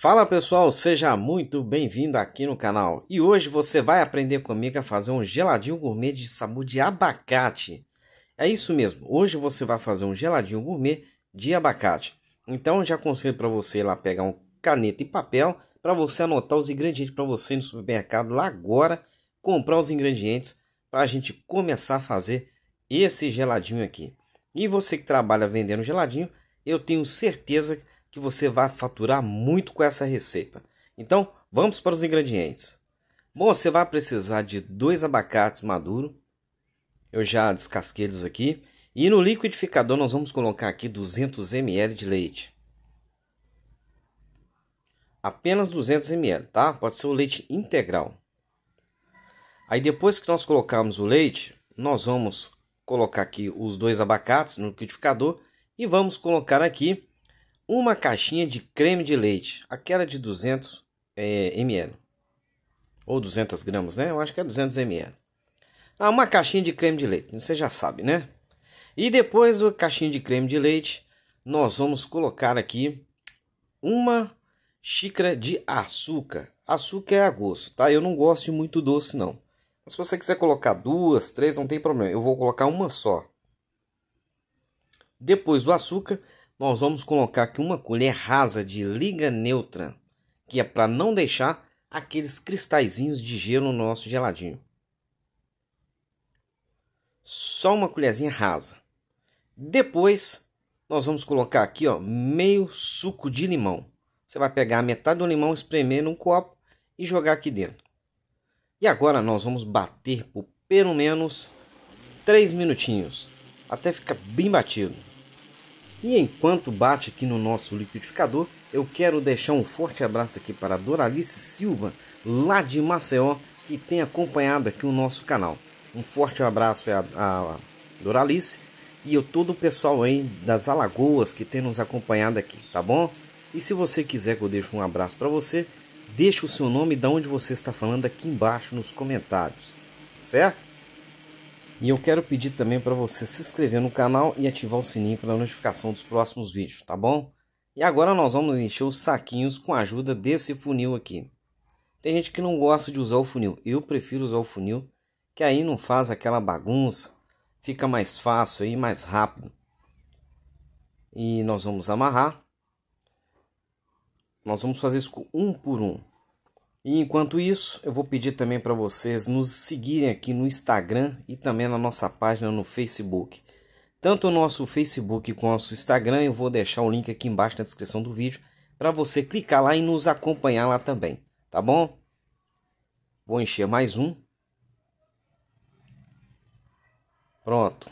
Fala pessoal, seja muito bem-vindo aqui no canal. E hoje você vai aprender comigo a fazer um geladinho gourmet de sabor de abacate. É isso mesmo. Hoje você vai fazer um geladinho gourmet de abacate. Então já aconselho para você ir lá pegar um caneta e papel para você anotar os ingredientes para você ir no supermercado lá agora comprar os ingredientes para a gente começar a fazer esse geladinho aqui. E você que trabalha vendendo geladinho, eu tenho certeza que que você vai faturar muito com essa receita. Então, vamos para os ingredientes. Bom, você vai precisar de dois abacates maduros. Eu já descasquei eles aqui. E no liquidificador nós vamos colocar aqui 200 ml de leite. Apenas 200 ml, tá? Pode ser o leite integral. Aí depois que nós colocarmos o leite, nós vamos colocar aqui os dois abacates no liquidificador e vamos colocar aqui uma caixinha de creme de leite, aquela de 200 é, ml, ou 200 gramas, né? Eu acho que é 200 ml. Ah, uma caixinha de creme de leite, você já sabe, né? E depois do caixinha de creme de leite, nós vamos colocar aqui uma xícara de açúcar. Açúcar é a gosto, tá? Eu não gosto de muito doce, não. Mas se você quiser colocar duas, três, não tem problema. Eu vou colocar uma só. Depois do açúcar, nós vamos colocar aqui uma colher rasa de liga neutra, que é para não deixar aqueles cristalzinhos de gelo no nosso geladinho. Só uma colherzinha rasa. Depois, nós vamos colocar aqui ó, meio suco de limão. Você vai pegar a metade do limão, espremer num copo e jogar aqui dentro. E agora nós vamos bater por pelo menos 3 minutinhos, até ficar bem batido. E enquanto bate aqui no nosso liquidificador, eu quero deixar um forte abraço aqui para Doralice Silva, lá de Maceió, que tem acompanhado aqui o nosso canal. Um forte abraço a, a Doralice e eu, todo o pessoal aí das Alagoas que tem nos acompanhado aqui, tá bom? E se você quiser que eu deixe um abraço para você, deixa o seu nome e de onde você está falando aqui embaixo nos comentários, certo? E eu quero pedir também para você se inscrever no canal e ativar o sininho para notificação dos próximos vídeos, tá bom? E agora nós vamos encher os saquinhos com a ajuda desse funil aqui. Tem gente que não gosta de usar o funil, eu prefiro usar o funil, que aí não faz aquela bagunça, fica mais fácil e mais rápido. E nós vamos amarrar. Nós vamos fazer isso um por um. E enquanto isso, eu vou pedir também para vocês nos seguirem aqui no Instagram e também na nossa página no Facebook. Tanto o nosso Facebook quanto o nosso Instagram, eu vou deixar o link aqui embaixo na descrição do vídeo para você clicar lá e nos acompanhar lá também, tá bom? Vou encher mais um. Pronto.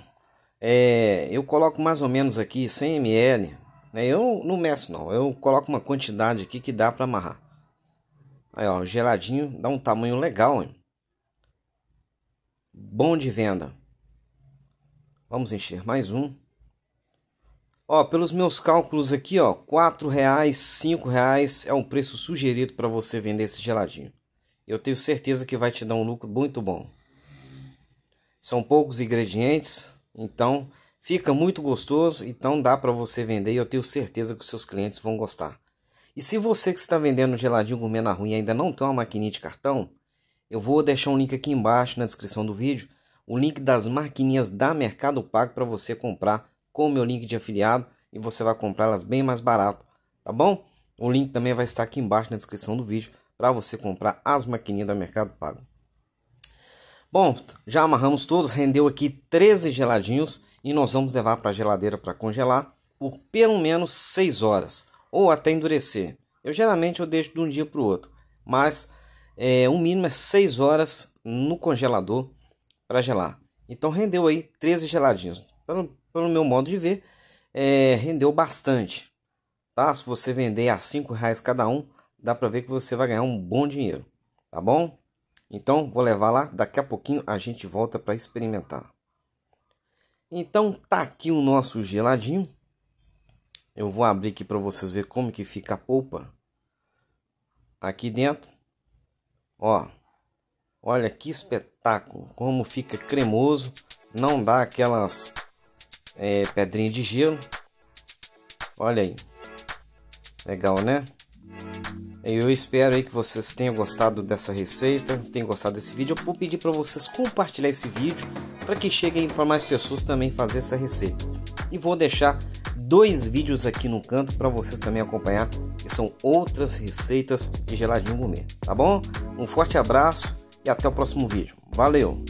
É, eu coloco mais ou menos aqui 100 ml. Né? Eu não meço não, eu coloco uma quantidade aqui que dá para amarrar. Aí, ó, geladinho, dá um tamanho legal, hein? Bom de venda. Vamos encher mais um. Ó, pelos meus cálculos aqui, ó, R$ reais, cinco reais é um preço sugerido para você vender esse geladinho. Eu tenho certeza que vai te dar um lucro muito bom. São poucos ingredientes, então fica muito gostoso, então dá para você vender e eu tenho certeza que os seus clientes vão gostar. E se você que está vendendo geladinho gourmet na rua e ainda não tem uma maquininha de cartão, eu vou deixar um link aqui embaixo na descrição do vídeo, o link das maquininhas da Mercado Pago para você comprar com o meu link de afiliado e você vai comprar elas bem mais barato, tá bom? O link também vai estar aqui embaixo na descrição do vídeo para você comprar as maquininhas da Mercado Pago. Bom, já amarramos todos, rendeu aqui 13 geladinhos e nós vamos levar para a geladeira para congelar por pelo menos 6 horas ou até endurecer. Eu geralmente eu deixo de um dia para o outro, mas é, o mínimo é 6 horas no congelador para gelar. Então rendeu aí 13 geladinhos. Pelo, pelo meu modo de ver, é, rendeu bastante. Tá? Se você vender a 5 reais cada um, dá para ver que você vai ganhar um bom dinheiro. Tá bom? Então vou levar lá, daqui a pouquinho a gente volta para experimentar. Então tá aqui o nosso geladinho. Eu vou abrir aqui para vocês ver como que fica a polpa aqui dentro. Ó, olha que espetáculo, como fica cremoso, não dá aquelas é, pedrinhas de gelo. Olha aí, legal né? Eu espero aí que vocês tenham gostado dessa receita, tenham gostado desse vídeo. Eu vou pedir para vocês compartilhar esse vídeo para que cheguem para mais pessoas também fazer essa receita. E vou deixar dois vídeos aqui no canto para vocês também acompanhar, que são outras receitas de geladinho gourmet, tá bom? Um forte abraço e até o próximo vídeo. Valeu!